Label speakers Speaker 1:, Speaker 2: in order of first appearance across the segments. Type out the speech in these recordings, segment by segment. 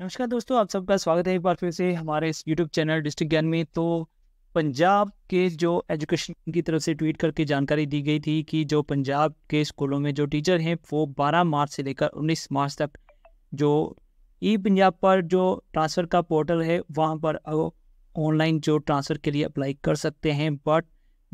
Speaker 1: नमस्कार दोस्तों आप सबका स्वागत है एक बार फिर से हमारे इस यूट्यूब चैनल डिस्ट्रिक्ट ज्ञान में तो पंजाब के जो एजुकेशन की तरफ से ट्वीट करके जानकारी दी गई थी कि जो पंजाब के स्कूलों में जो टीचर हैं वो 12 मार्च से लेकर 19 मार्च तक जो ई पंजाब पर जो ट्रांसफ़र का पोर्टल है वहाँ पर ऑनलाइन जो ट्रांसफ़र के लिए अप्लाई कर सकते हैं बट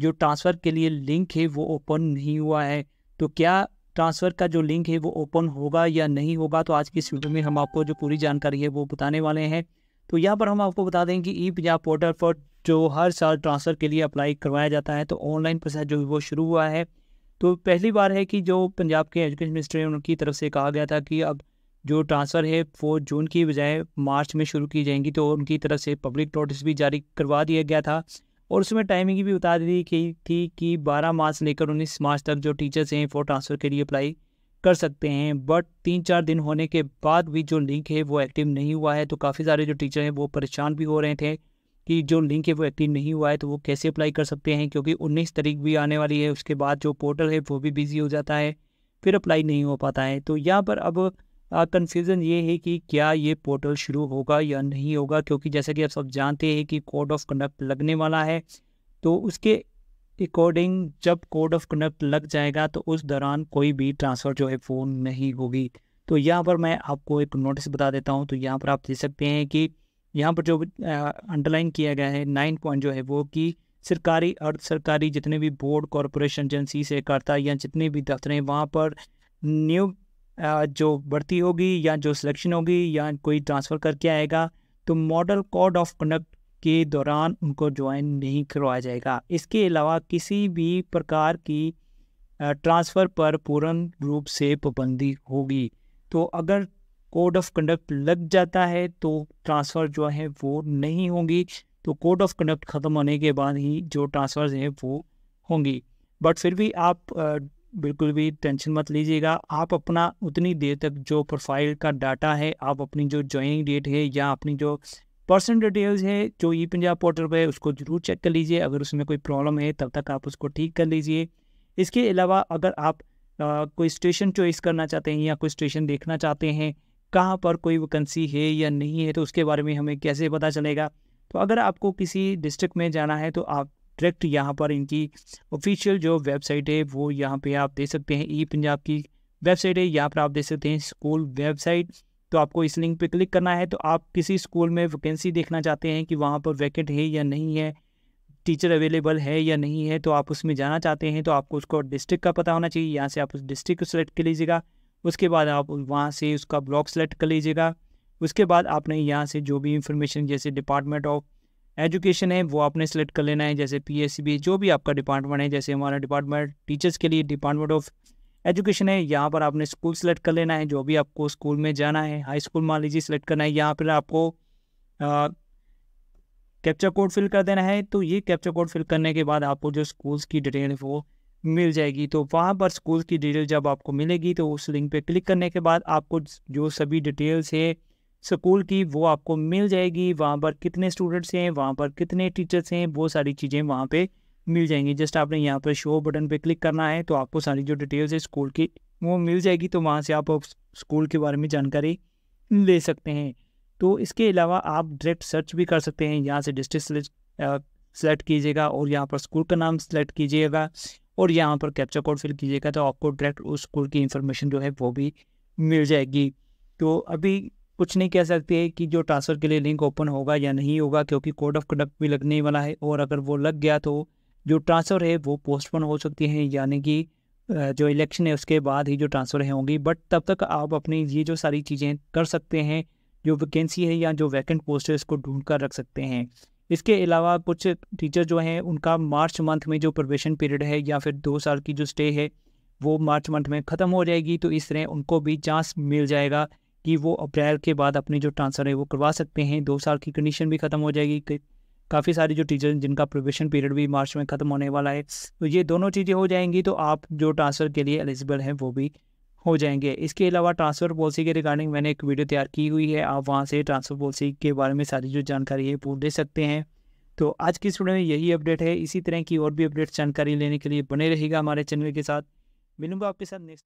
Speaker 1: जो ट्रांसफ़र के लिए लिंक है वो ओपन नहीं हुआ है तो क्या ट्रांसफ़र का जो लिंक है वो ओपन होगा या नहीं होगा तो आज की इस वीडियो में हम आपको जो पूरी जानकारी है वो बताने वाले हैं तो यहाँ पर हम आपको बता दें कि ई पंजाब पोर्टल पर जो हर साल ट्रांसफ़र के लिए अप्लाई करवाया जाता है तो ऑनलाइन प्रोसेस जो है वो शुरू हुआ है तो पहली बार है कि जो पंजाब के एजुकेशन मिनिस्टर हैं उनकी तरफ से कहा गया था कि अब जो ट्रांसफ़र है वो जून की बजाय मार्च में शुरू की जाएंगी तो उनकी तरफ से पब्लिक नोटिस भी जारी करवा दिया गया था और उसमें टाइमिंग भी बता दी गई थी कि 12 मार्च लेकर 19 मार्च तक जो टीचर्स हैं फॉर ट्रांसफ़र के लिए अप्लाई कर सकते हैं बट तीन चार दिन होने के बाद भी जो लिंक है वो एक्टिव नहीं हुआ है तो काफ़ी सारे जो टीचर हैं वो परेशान भी हो रहे थे कि जो लिंक है वो एक्टिव नहीं हुआ है तो वो कैसे अप्लाई कर सकते हैं क्योंकि 19 तारीख भी आने वाली है उसके बाद जो पोर्टल है वो भी बिज़ी हो जाता है फिर अप्लाई नहीं हो पाता है तो यहाँ पर अब कन्फ्यूज़न ये है कि क्या ये पोर्टल शुरू होगा या नहीं होगा क्योंकि जैसा कि आप सब जानते हैं कि कोड ऑफ कंडक्ट लगने वाला है तो उसके अकॉर्डिंग जब कोड ऑफ कंडक्ट लग जाएगा तो उस दौरान कोई भी ट्रांसफ़र जो है फ़ोन नहीं होगी तो यहाँ पर मैं आपको एक नोटिस बता देता हूँ तो यहाँ पर आप देख सकते हैं कि यहाँ पर जो अंडरलाइन किया गया है नाइन पॉइंट जो है वो कि सरकारी अर्ध सरकारी जितने भी बोर्ड कॉरपोरेशन एजेंसी से करता या जितने भी दफ्तर हैं वहाँ पर न्यू जो भर्ती होगी या जो सिलेक्शन होगी या कोई ट्रांसफ़र करके आएगा तो मॉडल कोड ऑफ कंडक्ट के दौरान उनको ज्वाइन नहीं करवाया जाएगा इसके अलावा किसी भी प्रकार की ट्रांसफ़र पर पूर्ण रूप से पाबंदी होगी तो अगर कोड ऑफ कंडक्ट लग जाता है तो ट्रांसफ़र जो है वो नहीं होगी तो कोड ऑफ कंडक्ट ख़त्म होने के बाद ही जो ट्रांसफ़र हैं वो होंगी बट फिर भी आप बिल्कुल भी टेंशन मत लीजिएगा आप अपना उतनी देर तक जो प्रोफाइल का डाटा है आप अपनी जो ज्वाइनिंग डेट है या अपनी जो पर्सनल डिटेल्स है जो ई पंजाब पोर्टल पर है उसको ज़रूर चेक कर लीजिए अगर उसमें कोई प्रॉब्लम है तब तक आप उसको ठीक कर लीजिए इसके अलावा अगर आप आ, कोई स्टेशन चॉइस करना चाहते हैं या कोई स्टेशन देखना चाहते हैं कहाँ पर कोई वैकेंसी है या नहीं है तो उसके बारे में हमें कैसे पता चलेगा तो अगर आपको किसी डिस्ट्रिक्ट में जाना है तो आप डायरेक्ट यहाँ पर इनकी ऑफिशियल जो वेबसाइट है वो यहाँ पे आप देख सकते हैं ई पंजाब की वेबसाइट है यहाँ पर आप देख सकते हैं स्कूल वेबसाइट तो आपको इस लिंक पे क्लिक करना है तो आप किसी स्कूल में वैकेंसी देखना चाहते हैं कि वहाँ पर वैकेंट है या नहीं है टीचर अवेलेबल है या नहीं है तो आप उसमें जाना चाहते हैं तो आपको उसको डिस्ट्रिक्ट का पता होना चाहिए यहाँ से आप उस डिस्ट्रिक्ट को सिलेक्ट कर लीजिएगा उसके बाद आप वहाँ से उसका ब्लॉक सेलेक्ट कर लीजिएगा उसके बाद आपने यहाँ से जो भी इंफॉर्मेशन जैसे डिपार्टमेंट ऑफ एजुकेशन है वो आपने सेलेक्ट कर लेना है जैसे पी जो भी आपका डिपार्टमेंट है जैसे हमारा डिपार्टमेंट टीचर्स के लिए डिपार्टमेंट ऑफ एजुकेशन है यहाँ पर आपने स्कूल सेलेक्ट कर लेना है जो भी आपको स्कूल में जाना है हाई स्कूल मान लीजिए सेलेक्ट करना है यहाँ पर आपको कैप्चर कोड फिल कर देना है तो ये कैप्चर कोड फिल करने के बाद आपको जो स्कूल्स की डिटेल है वो मिल जाएगी तो वहाँ पर स्कूल की डिटेल जब आपको मिलेगी तो उस लिंक पे क्लिक करने के बाद आपको जो सभी डिटेल्स है स्कूल की वो आपको मिल जाएगी वहाँ पर कितने स्टूडेंट्स हैं वहाँ पर कितने टीचर्स हैं वो सारी चीज़ें वहाँ पे मिल जाएंगी जस्ट आपने यहाँ पर शो बटन पे क्लिक करना है तो आपको सारी जो डिटेल्स है स्कूल की वो मिल जाएगी तो वहाँ से आप स्कूल के बारे में जानकारी ले सकते हैं तो इसके अलावा आप डायरेक्ट सर्च भी कर सकते हैं यहाँ से डिस्ट्रिक्ट सेलेक्ट कीजिएगा और यहाँ पर स्कूल का नाम सेलेक्ट कीजिएगा और यहाँ पर कैप्चा कोड फिल कीजिएगा तो आपको डायरेक्ट उस स्कूल की इन्फॉर्मेशन जो है वो भी मिल जाएगी तो अभी कुछ नहीं कह सकते कि जो ट्रांसफ़र के लिए लिंक ओपन होगा या नहीं होगा क्योंकि कोड ऑफ कंडक्ट भी लगने वाला है और अगर वो लग गया तो जो ट्रांसफ़र है वो पोस्टपोन हो सकती है यानी कि जो इलेक्शन है उसके बाद ही जो ट्रांसफ़र है होंगी बट तब तक आप अपनी ये जो सारी चीज़ें कर सकते हैं जो वैकेंसी है या जो वैकेंट पोस्ट है उसको ढूंढ कर रख सकते हैं इसके अलावा कुछ टीचर जो हैं उनका मार्च मंथ में जो प्रवेशन पीरियड है या फिर दो साल की जो स्टे है वो मार्च मंथ में ख़त्म हो जाएगी तो इस तरह उनको भी चांस मिल जाएगा कि वो अप्रैल के बाद अपनी जो ट्रांसफ़र है वो करवा सकते हैं दो साल की कंडीशन भी ख़त्म हो जाएगी काफ़ी सारी जो टीचर जिनका प्रोबेशन पीरियड भी मार्च में ख़त्म होने वाला है तो ये दोनों चीज़ें हो जाएंगी तो आप जो ट्रांसफ़र के लिए एलिजिबल हैं वो भी हो जाएंगे इसके अलावा ट्रांसफ़र पॉलिसी के रिगार्डिंग मैंने एक वीडियो तैयार की हुई है आप वहाँ से ट्रांसफ़र पॉलिसी के बारे में सारी जो जानकारी है वो दे सकते हैं तो आज की स्टूडियो में यही अपडेट है इसी तरह की और भी अपडेट्स जानकारी लेने के लिए बने रहेगा हमारे चैनल के साथ मिलूंगा आपके साथ नेक्स्ट